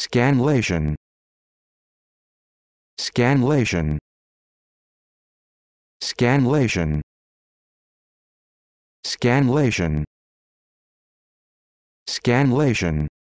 Scanlation. Scanlation. Scanlation. Scanlation. Scanlation.